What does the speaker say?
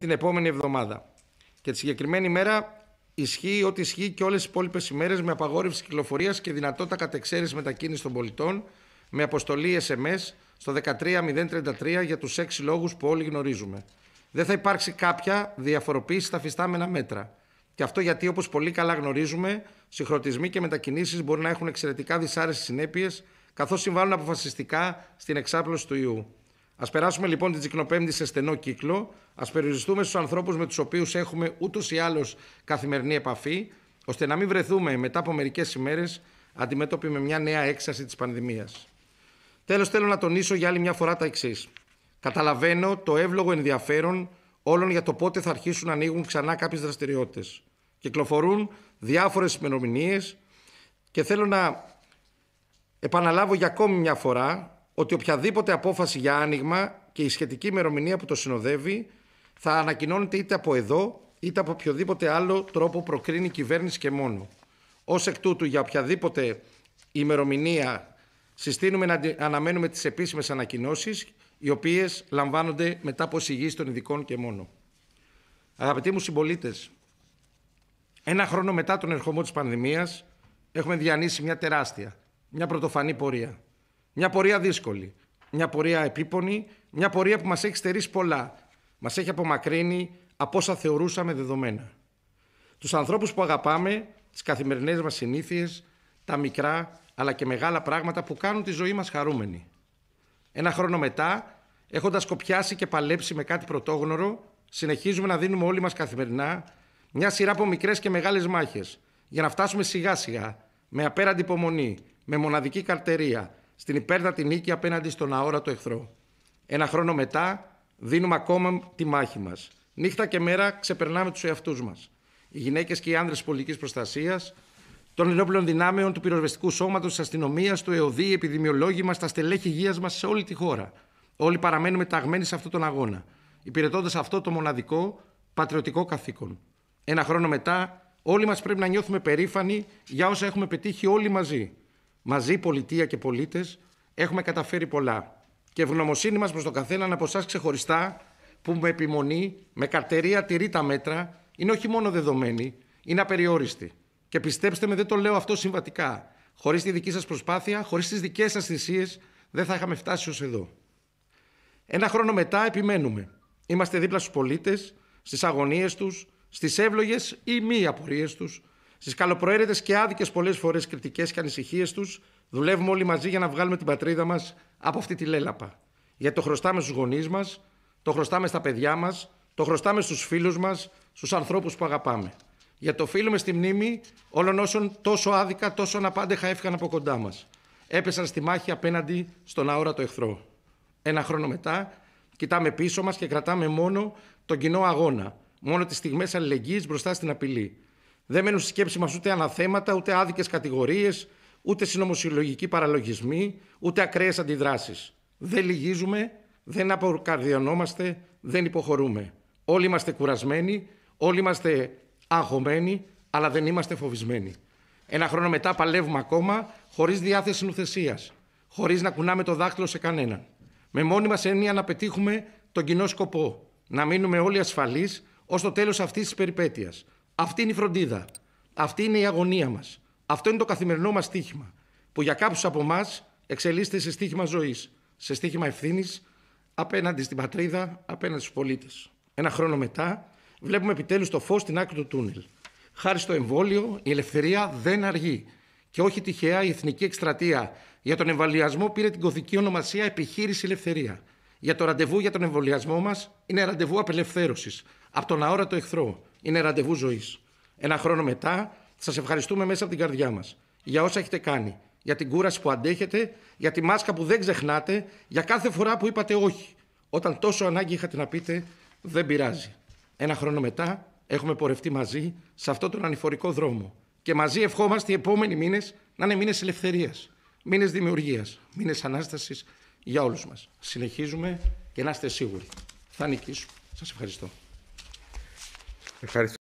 την επόμενη εβδομάδα. Και τη συγκεκριμένη μέρα ισχύει ό,τι ισχύει και όλες τις υπόλοιπες ημέρες με απαγόρευση κυκλοφορίας και δυνατότητα κατεξαίρεσης μετακίνησης των πολιτών με αποστολή SMS στο 13033 για τους έξι λόγους που όλοι γνωρίζουμε. Δεν θα υπάρξει κάποια διαφοροποίηση στα φυστάμενα μέτρα. Και αυτό γιατί, όπως πολύ καλά γνωρίζουμε, συγχρονισμοί και μετακινήσεις μπορεί να έχουν εξαιρετικά δυσάρεστες συνέπειες, καθώς συμβάλλουν αποφασιστικά στην εξάπλωση του ιού. Ας περάσουμε λοιπόν την Τσικνοπέμπτη σε στενό κύκλο. Ας περιοριστούμε στους ανθρώπους με τους οποίους έχουμε ούτως ή άλλως καθημερινή επαφή, ώστε να μην βρεθούμε μετά από μερικές ημέρες αντιμέτωποι με μια νέα έξαση της πανδημίας. Τέλος, θέλω να τονίσω για άλλη μια φορά τα εξής. Καταλαβαίνω το εύλογο ενδιαφέρον όλων για το πότε θα αρχίσουν να ανοίγουν ξανά κάποιες δραστηριότητες. Κυκλοφορούν διάφορες ημερομηνίες και θέλω να επαναλάβω για ακόμη μια φορά ότι οποιαδήποτε απόφαση για άνοιγμα και η σχετική ημερομηνία που το συνοδεύει θα ανακοινώνεται είτε από εδώ είτε από οποιοδήποτε άλλο τρόπο προκρίνει η κυβέρνηση και μόνο. Ως εκ τούτου, για οποιαδήποτε ημερομηνία συστήνουμε να αναμένουμε τις επίσημες ανακοινώσεις, οι οποίες λαμβάνονται μετά από εισηγήσεις των ειδικών και μόνο. Αγαπητοί μου συμπολίτες, ένα χρόνο μετά τον ερχομό της πανδημίας, έχουμε διανύσει μια τεράστια, μια πρωτοφανή πορεία. Μια πορεία δύσκολη, μια πορεία επίπονη, μια πορεία που μας έχει στερήσει πολλά. μας έχει απομακρύνει από όσα θεωρούσαμε δεδομένα. Τους ανθρώπους που αγαπάμε, τις καθημερινές μας συνήθειες, τα μικρά αλλά και μεγάλα πράγματα που κάνουν τη ζωή μας χαρούμενη. Ένα χρόνο μετά, έχοντας κοπιάσει και παλέψει με κάτι πρωτόγνωρο, συνεχίζουμε να δίνουμε όλοι μας καθημερινά μια σειρά από μικρές και μεγάλες μάχες. για να φτάσουμε σιγά σιγά, με απέραντη υπομονή, με μοναδική καρτερία, στην υπέρτατη νίκη απέναντι στον αόρατο εχθρό. Ένα χρόνο μετά δίνουμε ακόμα τη μάχη μας. Νύχτα και μέρα ξεπερνάμε τους εαυτούς μας. Οι γυναίκες και οι άνδρες πολιτικής προστασίας, των ενόπλων δυνάμεων, του πυροσβεστικού σώματος, της αστυνομίας, του ΕΟΔΗ, επιδημιολόγοι μας, τα στελέχη υγείας μας σε όλη τη χώρα. Όλοι παραμένουμε ταγμένοι σε αυτόν τον αγώνα, υπηρετώντας αυτό το μοναδικό πατριωτικό καθήκον. Ένα χρόνο μετά, όλοι μας πρέπει να νιώθουμε περήφανοι για όσα έχουμε πετύχει όλοι μαζί. Μαζί πολιτεία και πολίτες έχουμε καταφέρει πολλά. Και ευγνωμοσύνη μας προς τον καθέναν από εσάς ξεχωριστά που με επιμονή, με καρτερία τηρεί τα μέτρα, είναι όχι μόνο δεδομένη, είναι απεριόριστη. Και πιστέψτε με, δεν το λέω αυτό συμβατικά. Χωρίς τη δική σας προσπάθεια, χωρίς τις δικές σας θυσίες, δεν θα είχαμε φτάσει ως εδώ. Ένα χρόνο μετά επιμένουμε. Είμαστε δίπλα στους πολίτες, στις αγωνίες τους, στις εύλογες ή μη απορίες τους. Στις καλοπροαίρετες και άδικες πολλές φορές κριτικές και ανησυχίες τους, δουλεύουμε όλοι μαζί για να βγάλουμε την πατρίδα μας από αυτή τη λέλαπα. Γιατί το χρωστάμε στους γονείς μας, το χρωστάμε στα παιδιά μας, το χρωστάμε στους φίλους μας, στους ανθρώπους που αγαπάμε. Για το οφείλουμε στη μνήμη όλων όσων τόσο άδικα, τόσο αναπάντεχα έφυγαν από κοντά μας. Έπεσαν στη μάχη απέναντι στον αόρατο εχθρό. Ένα χρόνο μετά, κοιτάμε πίσω μας και κρατάμε μόνο τον κοινό αγώνα, μόνο τις στιγμές αλληλεγγύης μπροστά στην απειλή. Δεν μένουν στη σκέψη μας ούτε αναθέματα, ούτε άδικες κατηγορίες, ούτε συνωμοσιολογικοί παραλογισμοί, ούτε ακραίες αντιδράσεις. Δεν λυγίζουμε, δεν αποκαρδιωνόμαστε, δεν υποχωρούμε. Όλοι είμαστε κουρασμένοι, όλοι είμαστε αγχωμένοι, αλλά δεν είμαστε φοβισμένοι. Ένα χρόνο μετά παλεύουμε ακόμα χωρίς διάθεση νουθεσία, χωρίς να κουνάμε το δάχτυλο σε κανέναν. Με μόνη μας έννοια να πετύχουμε τον κοινό σκοπό, να μείνουμε όλοι ασφαλείς ως το τέλος αυτής της περιπέτειας. Αυτή είναι η φροντίδα. Αυτή είναι η αγωνία μας. Αυτό είναι το καθημερινό μας στίχημα. Που για κάποιους από εμάς εξελίσσεται σε στίχημα ζωής, σε στίχημα ευθύνης απέναντι στην πατρίδα, απέναντι στους πολίτες. Ένα χρόνο μετά, βλέπουμε επιτέλους το φως στην άκρη του τούνελ. Χάρη στο εμβόλιο, η ελευθερία δεν αργεί. Και όχι τυχαία, η εθνική εκστρατεία για τον εμβολιασμό πήρε την κωδική ονομασία Επιχείρηση Ελευθερία. Για το ραντεβού για τον εμβολιασμό μας είναι ραντεβού απελευθέρωσης από τον αόρατο εχθρό, είναι ραντεβού ζωής. Ένα χρόνο μετά σας ευχαριστούμε μέσα από την καρδιά μας για όσα έχετε κάνει, για την κούραση που αντέχετε, για τη μάσκα που δεν ξεχνάτε, για κάθε φορά που είπατε όχι. Όταν τόσο ανάγκη είχατε να πείτε, δεν πειράζει. Ένα χρόνο μετά έχουμε πορευτεί μαζί σε αυτόν τον ανηφορικό δρόμο. Και μαζί ευχόμαστε οι επόμενοι μήνες να είναι μήνες ελευθερίας, μήνες δημιουργίας, μήνες ανάστασης για όλους μας. Συνεχίζουμε και να είστε σίγουροι. Θα νικήσουμε. Σας ευχαριστώ. dejar